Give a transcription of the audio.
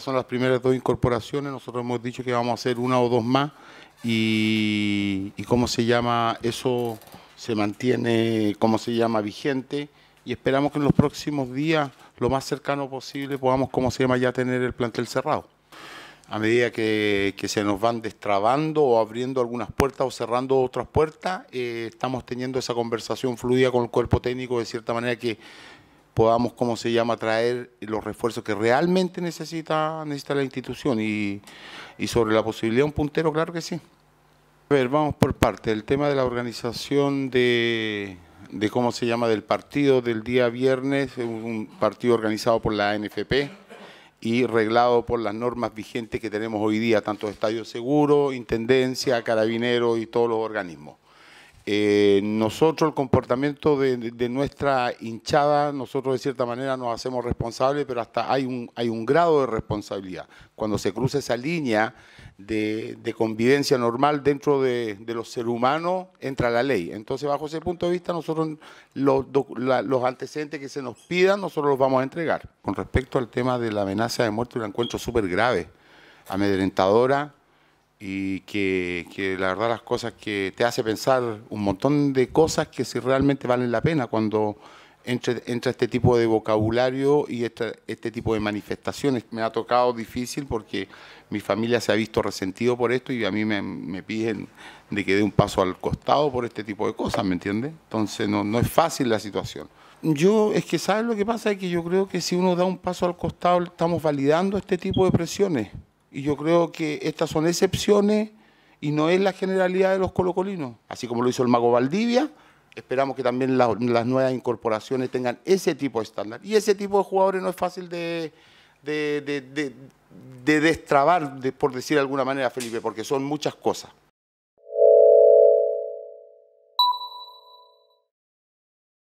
Son las primeras dos incorporaciones, nosotros hemos dicho que vamos a hacer una o dos más y, cómo se llama, eso se mantiene, cómo se llama, vigente y esperamos que en los próximos días, lo más cercano posible, podamos, cómo se llama, ya tener el plantel cerrado. A medida que, se nos van destrabando o abriendo algunas puertas o cerrando otras puertas, eh, estamos teniendo esa conversación fluida con el cuerpo técnico de cierta manera que podamos, ¿cómo se llama?, traer los refuerzos que realmente necesita, necesita la institución. Y, sobre la posibilidad de un puntero, claro que sí. A ver, vamos por parte. El tema de la organización de, de cómo se llama, del partido del día viernes, un partido organizado por la ANFP y reglado por las normas vigentes que tenemos hoy día, tanto Estadio Seguro, Intendencia, Carabineros y todos los organismos. Eh, nosotros, el comportamiento de, nuestra hinchada, nosotros de cierta manera nos hacemos responsables, pero hasta hay un, hay un grado de responsabilidad. Cuando se cruza esa línea de, convivencia normal dentro de, los seres humanos, entra la ley. Entonces, bajo ese punto de vista, nosotros los, antecedentes que se nos pidan, nosotros los vamos a entregar. Con respecto al tema de la amenaza de muerte, un encuentro súper grave, amedrentadora, y que, la verdad las cosas que te hace pensar un montón de cosas que si realmente valen la pena cuando entre, entra este tipo de vocabulario y este, tipo de manifestaciones. Me ha tocado difícil porque mi familia se ha visto resentido por esto y a mí me, piden de que dé un paso al costado por este tipo de cosas, ¿me entiendes? Entonces no, no es fácil la situación. Yo, es que ¿sabes lo que pasa? Es que yo creo que si uno da un paso al costado estamos validando este tipo de presiones y yo creo que estas son excepciones y no es la generalidad de los colocolinos. Así como lo hizo el Mago Valdivia, esperamos que también las nuevas incorporaciones tengan ese tipo de estándar. Y ese tipo de jugadores no es fácil de, de destrabar, por decir de alguna manera, Felipe, porque son muchas cosas.